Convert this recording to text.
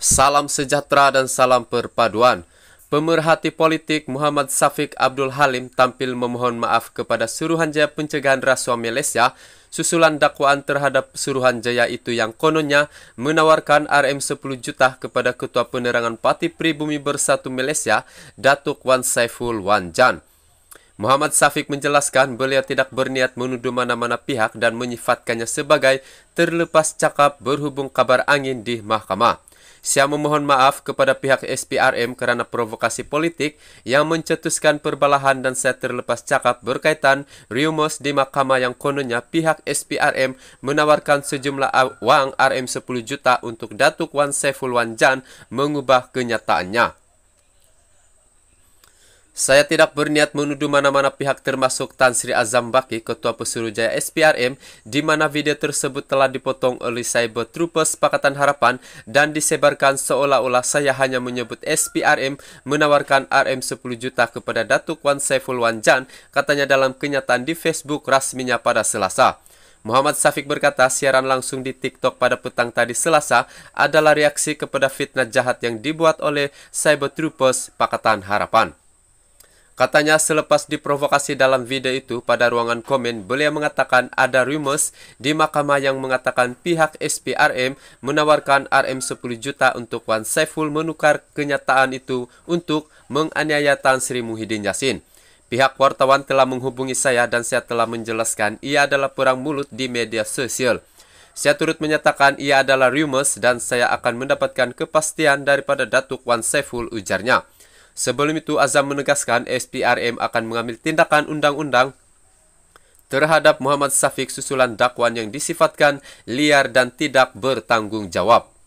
Salam sejahtera dan salam perpaduan. Pemerhati politik Muhammad Safiq Abdul Halim tampil memohon maaf kepada Suruhanjaya Pencegahan Rasuah Malaysia susulan dakwaan terhadap Suruhanjaya itu yang kononnya menawarkan RM10 juta kepada Ketua Penerangan Parti Pribumi Bersatu Malaysia, Datuk Wan Saiful Wan Jan. Muhammad Safiq menjelaskan beliau tidak berniat menuduh mana-mana pihak dan menyifatkannya sebagai terlepas cakap berhubung kabar angin di mahkamah. Siap memohon maaf kepada pihak SPRM kerana provokasi politik yang mencetuskan perbalahan dan saya terlepas cakap berkaitan rumus di mahkamah yang kononnya pihak SPRM menawarkan sejumlah wang RM10 juta untuk Datuk Wan Saiful Wanjan mengubah kenyataannya. Saya tidak berniat menuduh mana-mana pihak termasuk Tan Sri Azam Baki, Ketua Pesuruh Jaya SPRM, di mana video tersebut telah dipotong oleh Cyber Troopers Pakatan Harapan dan disebarkan seolah-olah saya hanya menyebut SPRM menawarkan RM 10 juta kepada Datuk Wan Saiful Jan, katanya dalam kenyataan di Facebook rasminya pada Selasa. Muhammad Safiq berkata siaran langsung di TikTok pada petang tadi Selasa adalah reaksi kepada fitnah jahat yang dibuat oleh Cyber Troopers Pakatan Harapan. Katanya selepas diprovokasi dalam video itu pada ruangan komen, beliau mengatakan ada rumors di mahkamah yang mengatakan pihak SPRM menawarkan RM 10 juta untuk Wan Saiful menukar kenyataan itu untuk menganiaya Tan Sri Muhyiddin Yassin. Pihak wartawan telah menghubungi saya dan saya telah menjelaskan ia adalah perang mulut di media sosial. Saya turut menyatakan ia adalah rumors dan saya akan mendapatkan kepastian daripada Datuk Wan Saiful ujarnya. Sebelum itu, Azam menegaskan SPRM akan mengambil tindakan undang-undang terhadap Muhammad Safiq susulan dakwaan yang disifatkan liar dan tidak bertanggung jawab.